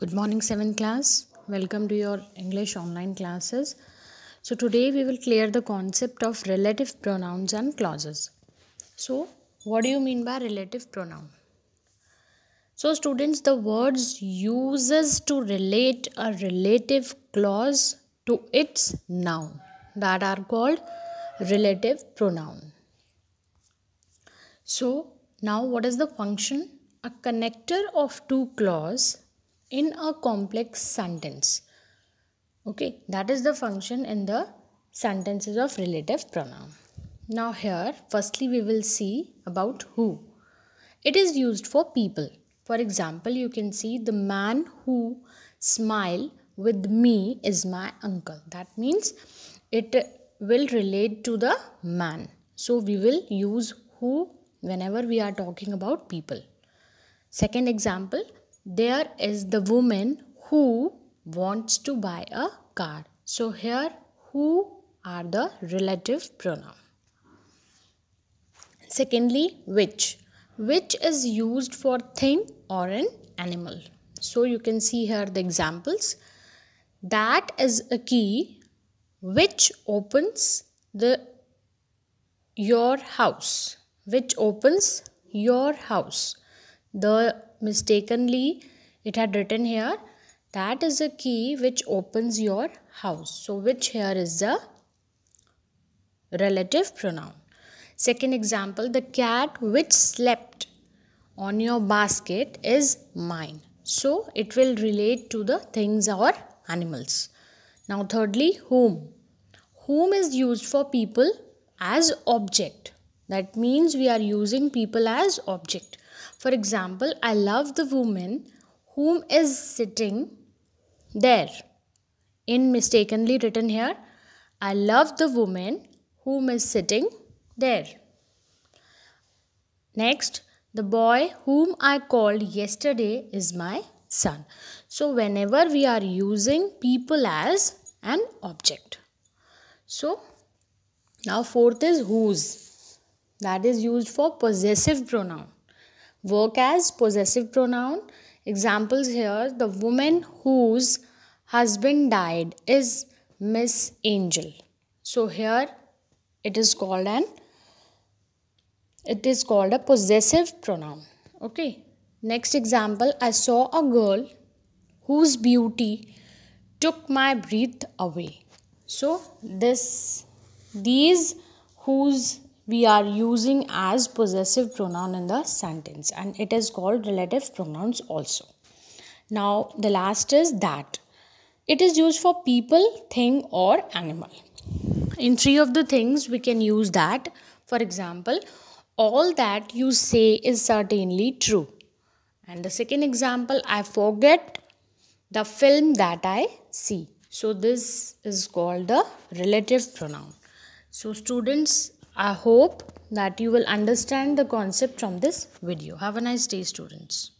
Good morning 7 class. Welcome to your English online classes. So today we will clear the concept of relative pronouns and clauses. So what do you mean by relative pronoun? So students the words uses to relate a relative clause to its noun that are called relative pronoun. So now what is the function? A connector of two clause in a complex sentence. Okay, that is the function in the sentences of relative pronoun. Now here, firstly we will see about who. It is used for people. For example, you can see the man who smile with me is my uncle. That means it will relate to the man. So we will use who whenever we are talking about people. Second example, there is the woman who wants to buy a car. So here who are the relative pronoun. Secondly, which. Which is used for thing or an animal. So you can see here the examples. That is a key which opens the your house. Which opens your house. The mistakenly it had written here that is a key which opens your house so which here is the relative pronoun second example the cat which slept on your basket is mine so it will relate to the things or animals now thirdly whom whom is used for people as object that means we are using people as object. For example, I love the woman whom is sitting there. In mistakenly written here, I love the woman whom is sitting there. Next, the boy whom I called yesterday is my son. So, whenever we are using people as an object. So, now fourth is whose that is used for possessive pronoun. Work as possessive pronoun. Examples here the woman whose husband died is Miss Angel. So here it is called an it is called a possessive pronoun. Okay. Next example I saw a girl whose beauty took my breath away. So this these whose we are using as possessive pronoun in the sentence and it is called relative pronouns also. Now the last is that. It is used for people, thing or animal. In three of the things we can use that. For example, all that you say is certainly true. And the second example, I forget the film that I see. So this is called the relative pronoun. So students, I hope that you will understand the concept from this video. Have a nice day students.